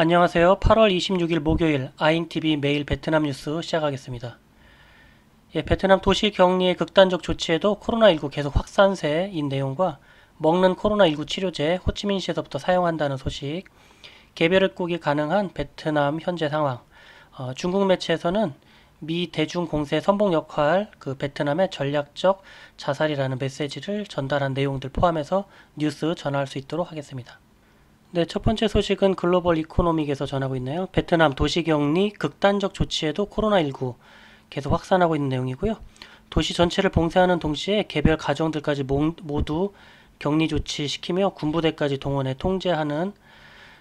안녕하세요. 8월 26일 목요일 아잉TV 매일 베트남 뉴스 시작하겠습니다. 예, 베트남 도시 격리의 극단적 조치에도 코로나19 계속 확산세인 내용과 먹는 코로나19 치료제 호치민시에서부터 사용한다는 소식, 개별 입국이 가능한 베트남 현재 상황, 어, 중국 매체에서는 미 대중 공세 선봉 역할 그 베트남의 전략적 자살이라는 메시지를 전달한 내용들 포함해서 뉴스 전할 수 있도록 하겠습니다. 네, 첫 번째 소식은 글로벌 이코노믹에서 전하고 있네요. 베트남 도시격리 극단적 조치에도 코로나19 계속 확산하고 있는 내용이고요. 도시 전체를 봉쇄하는 동시에 개별 가정들까지 모두 격리 조치시키며 군부대까지 동원해 통제하는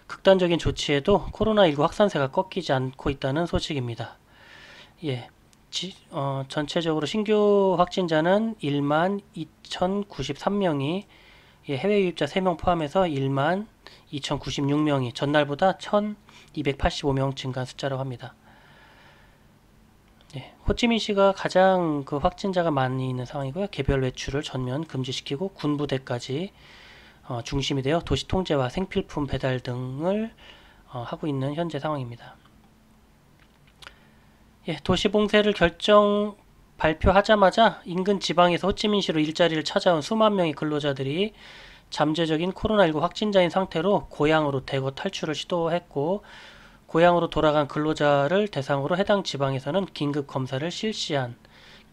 극단적인 조치에도 코로나19 확산세가 꺾이지 않고 있다는 소식입니다. 예. 지, 어, 전체적으로 신규 확진자는 1만 2,093명이 예, 해외 유입자 3명 포함해서 1만 2,096명이 전날보다 1,285명 증가한 숫자라고 합니다. 예, 호찌민시가 가장 그 확진자가 많이 있는 상황이고요. 개별 외출을 전면 금지시키고 군부대까지 어, 중심이 되어 도시 통제와 생필품 배달 등을 어, 하고 있는 현재 상황입니다. 예, 도시 봉쇄를 결정 발표하자마자 인근 지방에서 호찌민시로 일자리를 찾아온 수만 명의 근로자들이 잠재적인 코로나19 확진자인 상태로 고향으로 대거 탈출을 시도했고 고향으로 돌아간 근로자를 대상으로 해당 지방에서는 긴급 검사를 실시한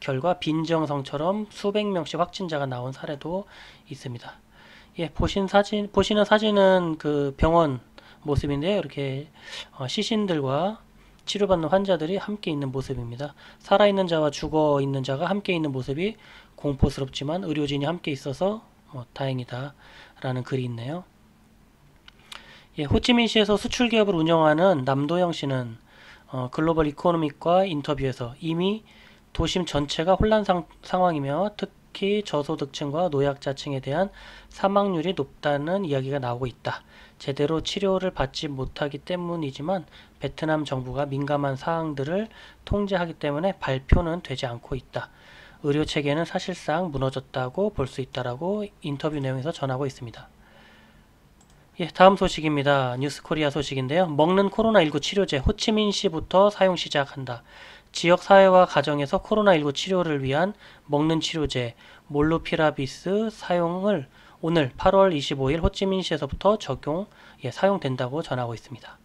결과 빈정성처럼 수백 명씩 확진자가 나온 사례도 있습니다. 예, 보신 사진 보시는 사진은 그 병원 모습인데요. 이렇게 어, 시신들과 치료받는 환자들이 함께 있는 모습입니다. 살아있는 자와 죽어 있는 자가 함께 있는 모습이 공포스럽지만 의료진이 함께 있어서 뭐 다행이다 라는 글이 있네요. 예, 호치민시에서 수출 기업을 운영하는 남도영 씨는 어, 글로벌 이코노믹과 인터뷰에서 이미 도심 전체가 혼란 상, 황이며 특, 특히 저소득층과 노약자층에 대한 사망률이 높다는 이야기가 나오고 있다. 제대로 치료를 받지 못하기 때문이지만 베트남 정부가 민감한 사항들을 통제하기 때문에 발표는 되지 않고 있다. 의료 체계는 사실상 무너졌다고 볼 수 있다라고 인터뷰 내용에서 전하고 있습니다. 예, 다음 소식입니다. 뉴스코리아 소식인데요. 먹는 코로나19 치료제 호치민시부터 사용 시작한다. 지역사회와 가정에서 코로나19 치료를 위한 먹는 치료제 몰루피라비스 사용을 오늘 8월 25일 호찌민시에서부터 적용, 예, 사용된다고 전하고 있습니다.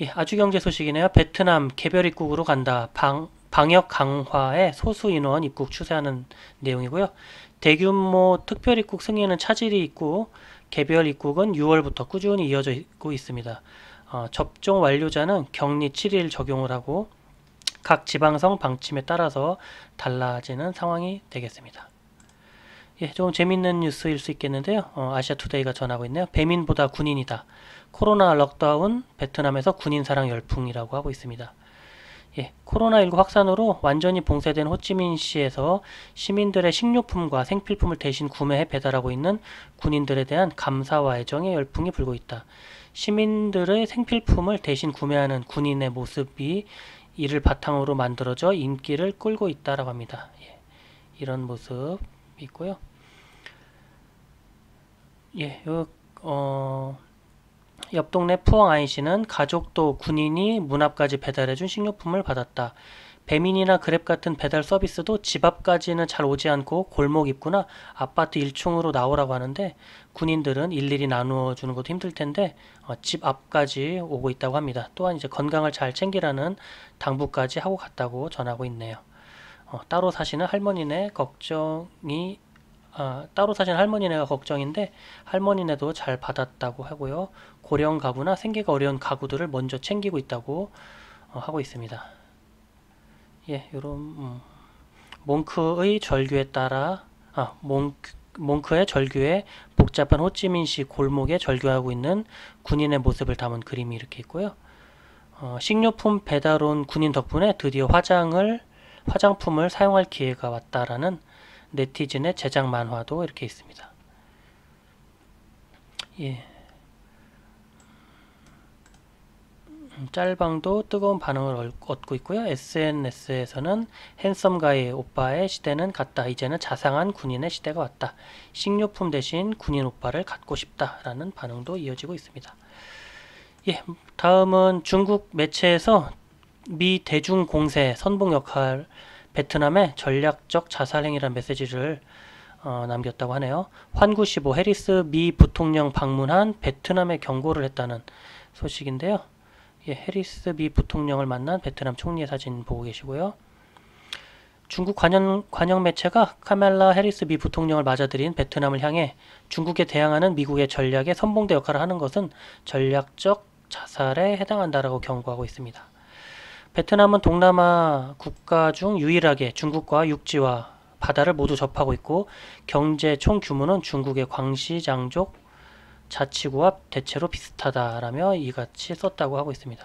예, 아주경제 소식이네요. 베트남 개별 입국으로 간다. 방, 방역 강화에 소수 인원 입국 추세하는 내용이고요. 대규모 특별 입국 승인은 차질이 있고 개별 입국은 6월부터 꾸준히 이어져 있고 있습니다. 어, 접종 완료자는 격리 7일 적용을 하고 각 지방성 방침에 따라서 달라지는 상황이 되겠습니다. 예, 좀 재밌는 뉴스일 수 있겠는데요. 어, 아시아투데이가 전하고 있네요. 배민보다 군인이다. 코로나 럭다운 베트남에서 군인 사랑 열풍이라고 하고 있습니다. 예, 코로나19 확산으로 완전히 봉쇄된 호찌민시에서 시민들의 식료품과 생필품을 대신 구매해 배달하고 있는 군인들에 대한 감사와 애정의 열풍이 불고 있다. 시민들의 생필품을 대신 구매하는 군인의 모습이 이를 바탕으로 만들어져 인기를 끌고 있다라고 합니다. 예. 이런 모습 있고요. 예, 요, 어, 옆 동네 푸엉 아이 씨는 가족도 군인이 문 앞까지 배달해준 식료품을 받았다. 배민이나 그랩 같은 배달 서비스도 집 앞까지는 잘 오지 않고 골목 입구나 아파트 1층으로 나오라고 하는데 군인들은 일일이 나누어 주는 것도 힘들 텐데 어, 집 앞까지 오고 있다고 합니다. 또한 이제 건강을 잘 챙기라는 당부까지 하고 갔다고 전하고 있네요. 어, 따로 사시는 할머니네 걱정이 아, 따로 사시는 할머니네가 걱정인데 할머니네도 잘 받았다고 하고요. 고령 가구나 생계가 어려운 가구들을 먼저 챙기고 있다고 어, 하고 있습니다. 예, 요런 음, 몽크의 절규에 따라 아, 몽크, 몽크의 절규에 복잡한 호찌민시 골목에 절규하고 있는 군인의 모습을 담은 그림이 이렇게 있고요. 어, 식료품 배달 온 군인 덕분에 드디어 화장을 화장품을 사용할 기회가 왔다라는 네티즌의 제작 만화도 이렇게 있습니다. 예. 짤방도 뜨거운 반응을 얻고 있고요. SNS에서는 핸섬가이 오빠의 시대는 갔다. 이제는 자상한 군인의 시대가 왔다. 식료품 대신 군인 오빠를 갖고 싶다라는 반응도 이어지고 있습니다. 예, 다음은 중국 매체에서 미 대중 공세 선봉 역할 베트남의 전략적 자살행위라는 메시지를 어, 남겼다고 하네요. 환구시보 해리스 미 부통령 방문한 베트남에 경고를 했다는 소식인데요. 예, 해리스 미 부통령을 만난 베트남 총리의 사진 보고 계시고요. 중국 관영, 관영 매체가 카멜라 해리스 미 부통령을 맞아들인 베트남을 향해 중국에 대항하는 미국의 전략에 선봉대 역할을 하는 것은 전략적 자살에 해당한다라고 경고하고 있습니다. 베트남은 동남아 국가 중 유일하게 중국과 육지와 바다를 모두 접하고 있고 경제 총 규모는 중국의 광시 장족 자치구와 대체로 비슷하다라며 이같이 썼다고 하고 있습니다.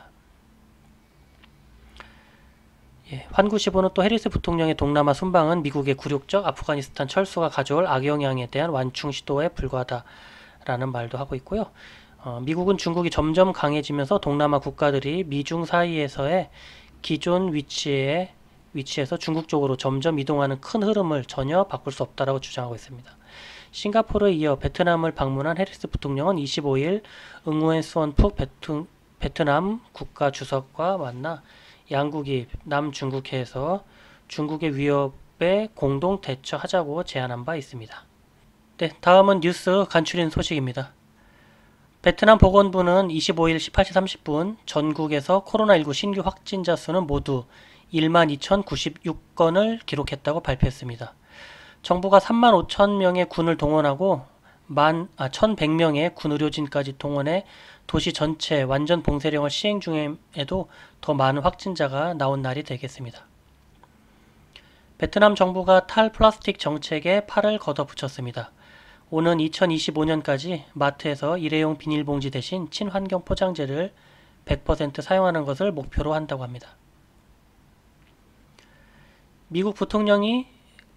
예, 환구시보는 또 해리스 부통령의 동남아 순방은 미국의 굴욕적 아프가니스탄 철수가 가져올 악영향에 대한 완충 시도에 불과하다라는 말도 하고 있고요. 어, 미국은 중국이 점점 강해지면서 동남아 국가들이 미중 사이에서의 기존 위치에 위치에서 중국 쪽으로 점점 이동하는 큰 흐름을 전혀 바꿀 수 없다라고 주장하고 있습니다. 싱가포르에 이어 베트남을 방문한 해리스 부통령은 25일 응우엔 수원푹 베트, 남 국가 주석과 만나 양국이 남중국해에서 중국의 위협에 공동 대처하자고 제안한 바 있습니다. 네, 다음은 뉴스 간추린 소식입니다. 베트남 보건부는 25일 18시 30분 전국에서 코로나19 신규 확진자 수는 모두 12,096건을 기록했다고 발표했습니다. 정부가 3만 5천 명의 군을 동원하고 만, 아, 1,100명의 군 의료진까지 동원해 도시 전체 완전 봉쇄령을 시행 중에도 더 많은 확진자가 나온 날이 되겠습니다. 베트남 정부가 탈플라스틱 정책에 팔을 걷어붙였습니다. 오는 2025년까지 마트에서 일회용 비닐봉지 대신 친환경 포장재를 100% 사용하는 것을 목표로 한다고 합니다. 미국 부통령이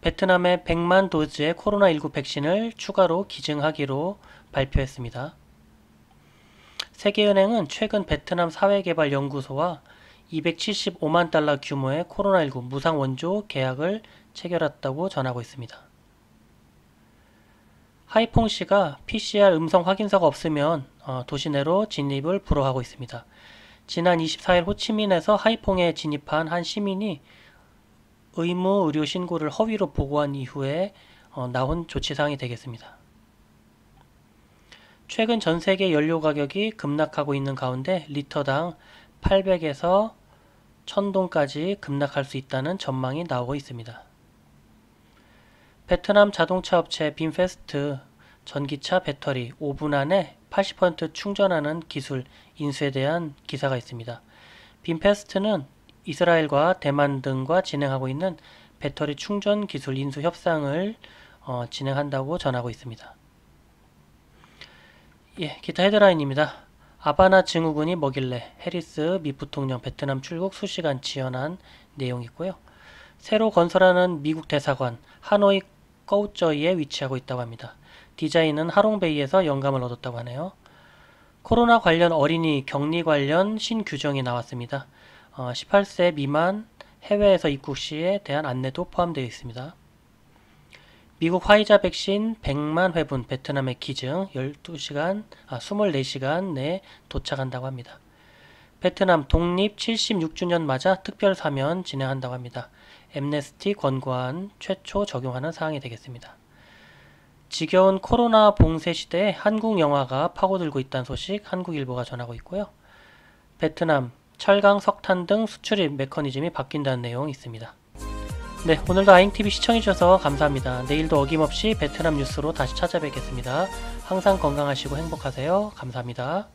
베트남의 100만 도즈의 코로나19 백신을 추가로 기증하기로 발표했습니다. 세계은행은 최근 베트남 사회개발연구소와 275만 달러 규모의 코로나19 무상 원조 계약을 체결했다고 전하고 있습니다. 하이퐁 씨가 PCR 음성 확인서가 없으면 어, 도시 내로 진입을 불허하고 있습니다. 지난 24일 호치민에서 하이퐁에 진입한 한 시민이 의무 의료 신고를 허위로 보고한 이후에 어, 나온 조치사항이 되겠습니다. 최근 전 세계 연료 가격이 급락하고 있는 가운데 리터당 800에서 1 0 0 0동까지 급락할 수 있다는 전망이 나오고 있습니다. 베트남 자동차 업체 빈페스트 전기차 배터리 5분 안에 80% 충전하는 기술 인수에 대한 기사가 있습니다. 빈페스트는 이스라엘과 대만 등과 진행하고 있는 배터리 충전 기술 인수 협상을 어, 진행한다고 전하고 있습니다. 예, 기타 헤드라인입니다. 아바나 증후군이 뭐길래 해리스 미 부통령 베트남 출국 수시간 지연한 내용이고요. 새로 건설하는 미국 대사관 하노이 꺼우저이에 위치하고 있다고 합니다. 디자인은 하롱베이에서 영감을 얻었다고 하네요. 코로나 관련 어린이 격리 관련 신규정이 나왔습니다. 18세 어, 미만 해외에서 입국 시에 대한 안내도 포함되어 있습니다. 미국 화이자 백신 100만 회분 베트남의 기증 12시간, 아, 24시간 내에 도착한다고 합니다. 베트남 독립 76주년 맞아 특별 사면 진행한다고 합니다. 엠네스티 권고안 최초 적용하는 사항이 되겠습니다. 지겨운 코로나 봉쇄 시대에 한국 영화가 파고들고 있다는 소식 한국일보가 전하고 있고요. 베트남 철강, 석탄 등 수출입 메커니즘이 바뀐다는 내용이 있습니다. 네, 오늘도 아잉TV 시청해주셔서 감사합니다. 내일도 어김없이 베트남 뉴스로 다시 찾아뵙겠습니다. 항상 건강하시고 행복하세요. 감사합니다.